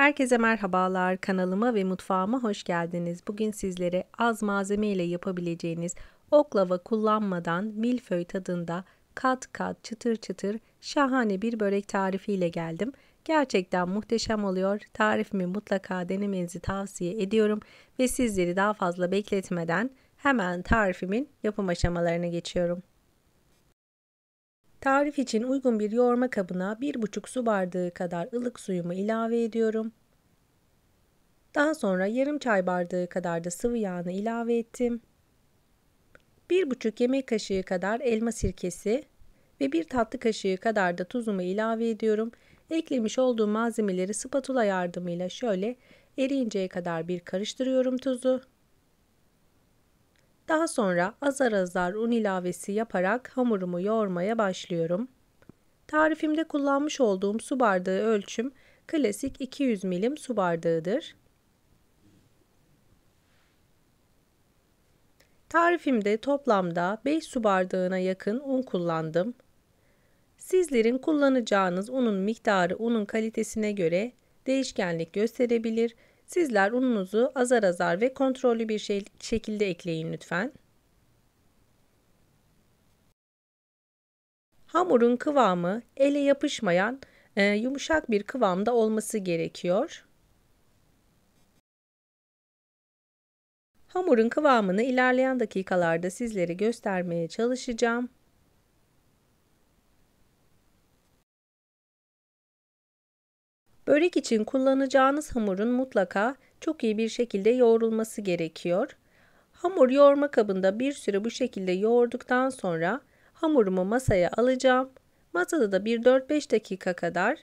Herkese merhabalar. Kanalıma ve mutfağıma hoş geldiniz. Bugün sizlere az malzeme ile yapabileceğiniz oklava kullanmadan milföy tadında kat kat çıtır çıtır şahane bir börek tarifi ile geldim. Gerçekten muhteşem oluyor. Tarifimi mutlaka denemenizi tavsiye ediyorum ve sizleri daha fazla bekletmeden hemen tarifimin yapım aşamalarına geçiyorum. Tarif için uygun bir yoğurma kabına 1,5 su bardağı kadar ılık suyumu ilave ediyorum. Daha sonra yarım çay bardağı kadar da sıvı yağını ilave ettim. 1,5 yemek kaşığı kadar elma sirkesi ve 1 tatlı kaşığı kadar da tuzumu ilave ediyorum. Eklemiş olduğum malzemeleri spatula yardımıyla şöyle eriyinceye kadar bir karıştırıyorum tuzu. Daha sonra azar azar un ilavesi yaparak hamurumu yoğurmaya başlıyorum. Tarifimde kullanmış olduğum su bardağı ölçüm klasik 200 milim su bardağıdır. Tarifimde toplamda 5 su bardağına yakın un kullandım. Sizlerin kullanacağınız unun miktarı unun kalitesine göre değişkenlik gösterebilir Sizler ununuzu azar azar ve kontrollü bir şey, şekilde ekleyin lütfen. Hamurun kıvamı ele yapışmayan e, yumuşak bir kıvamda olması gerekiyor. Hamurun kıvamını ilerleyen dakikalarda sizlere göstermeye çalışacağım. Börek için kullanacağınız hamurun mutlaka çok iyi bir şekilde yoğrulması gerekiyor. Hamur yoğurma kabında bir süre bu şekilde yoğurduktan sonra hamurumu masaya alacağım. Masada da bir 4-5 dakika kadar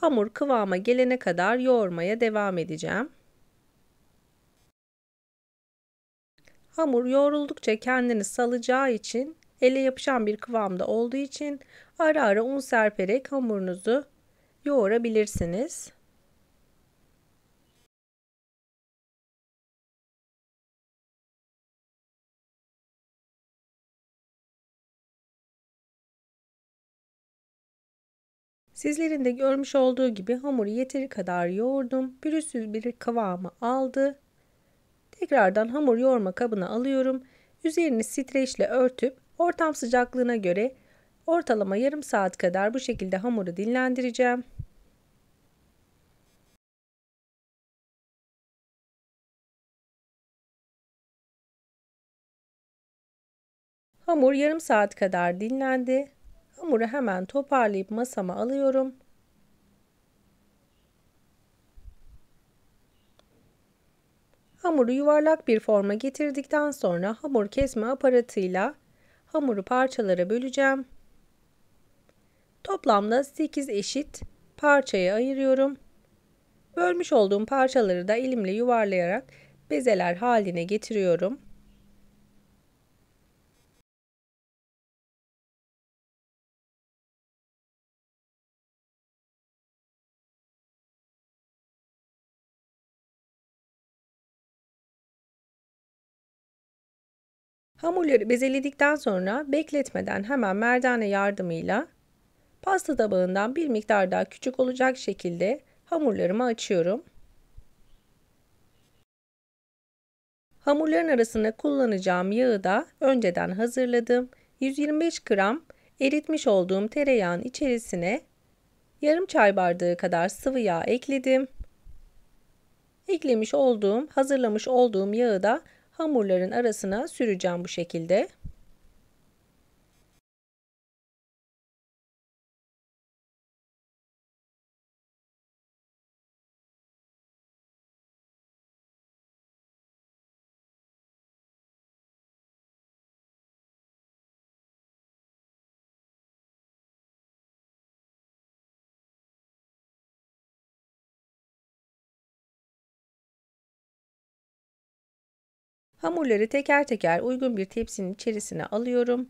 hamur kıvama gelene kadar yoğurmaya devam edeceğim. Hamur yoğruldukça kendini salacağı için ele yapışan bir kıvamda olduğu için ara ara un serperek hamurunuzu yoğurabilirsiniz. Sizlerin de görmüş olduğu gibi hamuru yeteri kadar yoğurdum. Pürüzsüz bir kıvamı aldı. Tekrardan hamur yoğurma kabına alıyorum. Üzerini streçle örtüp ortam sıcaklığına göre ortalama yarım saat kadar bu şekilde hamuru dinlendireceğim. Hamur yarım saat kadar dinlendi. Hamuru hemen toparlayıp masama alıyorum. Hamuru yuvarlak bir forma getirdikten sonra hamur kesme aparatıyla hamuru parçalara böleceğim. Toplamda 8 eşit parçaya ayırıyorum. Bölmüş olduğum parçaları da elimle yuvarlayarak bezeler haline getiriyorum. Hamurları bezeledikten sonra bekletmeden hemen merdane yardımıyla pasta tabağından bir miktar daha küçük olacak şekilde hamurlarımı açıyorum. Hamurların arasında kullanacağım yağı da önceden hazırladım. 125 gram eritmiş olduğum tereyağın içerisine yarım çay bardağı kadar sıvı yağ ekledim. Eklemiş olduğum, hazırlamış olduğum yağı da hamurların arasına süreceğim bu şekilde. Hamurları teker teker uygun bir tepsinin içerisine alıyorum.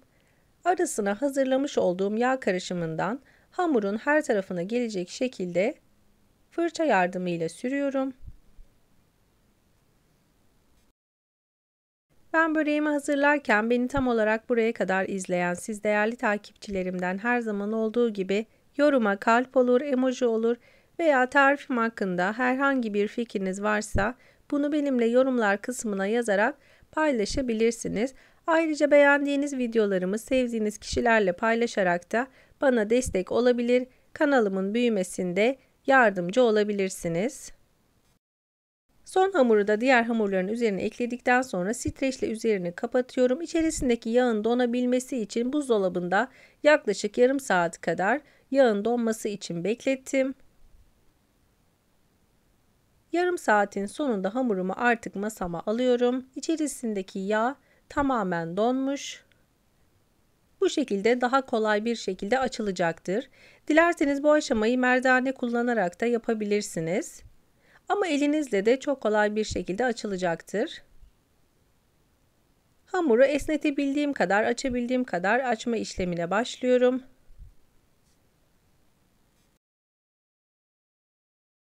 Arasına hazırlamış olduğum yağ karışımından hamurun her tarafına gelecek şekilde fırça yardımıyla sürüyorum. Ben böreğimi hazırlarken beni tam olarak buraya kadar izleyen siz değerli takipçilerimden her zaman olduğu gibi yoruma kalp olur, emoji olur veya tarifim hakkında herhangi bir fikriniz varsa bunu benimle yorumlar kısmına yazarak paylaşabilirsiniz. Ayrıca beğendiğiniz videolarımı sevdiğiniz kişilerle paylaşarak da bana destek olabilir, kanalımın büyümesinde yardımcı olabilirsiniz. Son hamuru da diğer hamurların üzerine ekledikten sonra streçle üzerini kapatıyorum. İçerisindeki yağın donabilmesi için buzdolabında yaklaşık yarım saat kadar yağın donması için beklettim. Yarım saatin sonunda hamurumu artık masama alıyorum. İçerisindeki yağ tamamen donmuş. Bu şekilde daha kolay bir şekilde açılacaktır. Dilerseniz bu aşamayı merdane kullanarak da yapabilirsiniz. Ama elinizle de çok kolay bir şekilde açılacaktır. Hamuru esnetebildiğim kadar, açabildiğim kadar açma işlemine başlıyorum.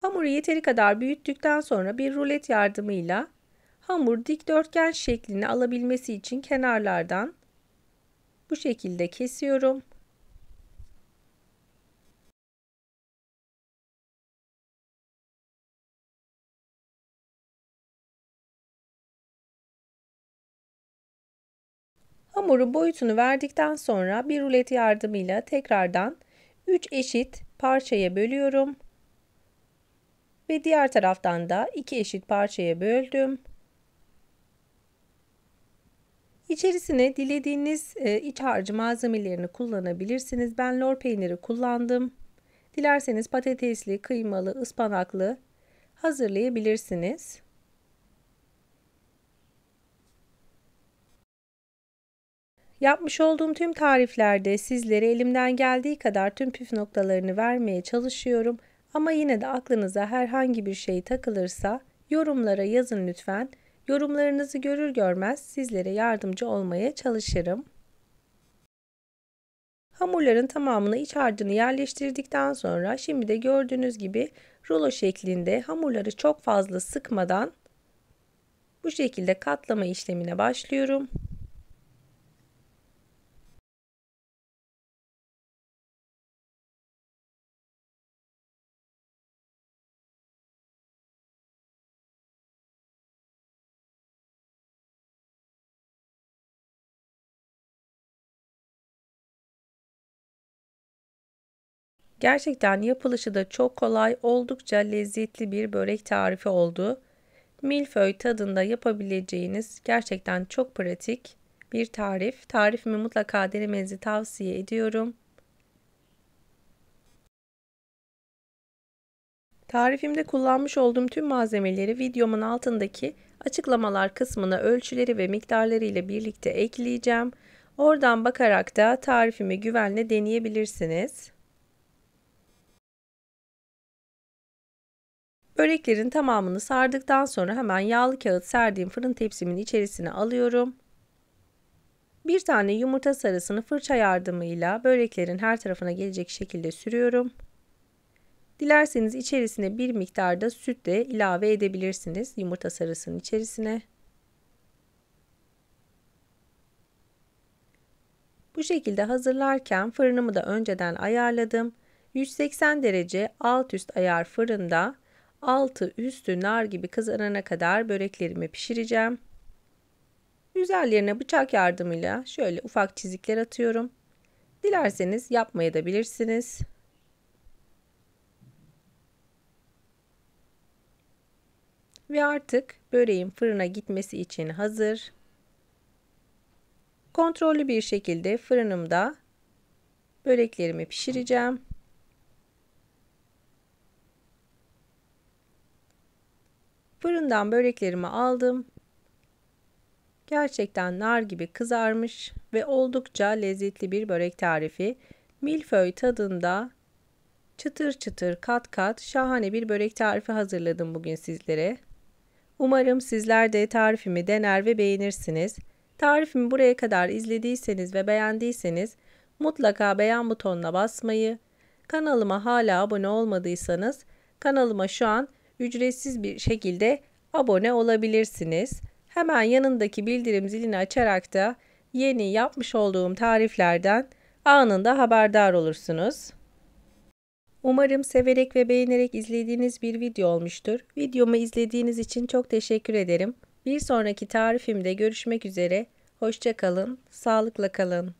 Hamuru yeteri kadar büyüttükten sonra bir rulet yardımıyla hamur dikdörtgen şeklini alabilmesi için kenarlardan bu şekilde kesiyorum. Hamurun boyutunu verdikten sonra bir rulet yardımıyla tekrardan 3 eşit parçaya bölüyorum ve diğer taraftan da iki eşit parçaya böldüm. İçerisine dilediğiniz e, iç harcı malzemelerini kullanabilirsiniz. Ben lor peyniri kullandım. Dilerseniz patatesli, kıymalı, ıspanaklı hazırlayabilirsiniz. Yapmış olduğum tüm tariflerde sizlere elimden geldiği kadar tüm püf noktalarını vermeye çalışıyorum. Ama yine de aklınıza herhangi bir şey takılırsa yorumlara yazın lütfen. Yorumlarınızı görür görmez sizlere yardımcı olmaya çalışırım. Hamurların tamamını iç harcını yerleştirdikten sonra şimdi de gördüğünüz gibi rulo şeklinde hamurları çok fazla sıkmadan bu şekilde katlama işlemine başlıyorum. Gerçekten yapılışı da çok kolay, oldukça lezzetli bir börek tarifi oldu. Milföy tadında yapabileceğiniz gerçekten çok pratik bir tarif. Tarifimi mutlaka denemenizi tavsiye ediyorum. Tarifimde kullanmış olduğum tüm malzemeleri videomun altındaki açıklamalar kısmına ölçüleri ve miktarları ile birlikte ekleyeceğim. Oradan bakarak da tarifimi güvenle deneyebilirsiniz. Böreklerin tamamını sardıktan sonra hemen yağlı kağıt serdiğim fırın tepsimin içerisine alıyorum. Bir tane yumurta sarısını fırça yardımıyla böreklerin her tarafına gelecek şekilde sürüyorum. Dilerseniz içerisine bir miktarda süt de ilave edebilirsiniz yumurta sarısının içerisine. Bu şekilde hazırlarken fırınımı da önceden ayarladım. 180 derece alt üst ayar fırında altı üstü nar gibi kızarana kadar böreklerimi pişireceğim. Üzerlerine bıçak yardımıyla şöyle ufak çizikler atıyorum. Dilerseniz yapmaya da bilirsiniz. Ve artık böreğin fırına gitmesi için hazır. Kontrollü bir şekilde fırınımda böreklerimi pişireceğim. Fırından böreklerimi aldım. Gerçekten nar gibi kızarmış ve oldukça lezzetli bir börek tarifi. Milföy tadında çıtır çıtır kat kat şahane bir börek tarifi hazırladım bugün sizlere. Umarım sizler de tarifimi dener ve beğenirsiniz. Tarifimi buraya kadar izlediyseniz ve beğendiyseniz mutlaka beğen butonuna basmayı, kanalıma hala abone olmadıysanız kanalıma şu an ücretsiz bir şekilde abone olabilirsiniz. Hemen yanındaki bildirim zilini açarak da yeni yapmış olduğum tariflerden anında haberdar olursunuz. Umarım severek ve beğenerek izlediğiniz bir video olmuştur. Videomu izlediğiniz için çok teşekkür ederim. Bir sonraki tarifimde görüşmek üzere. Hoşçakalın, sağlıkla kalın.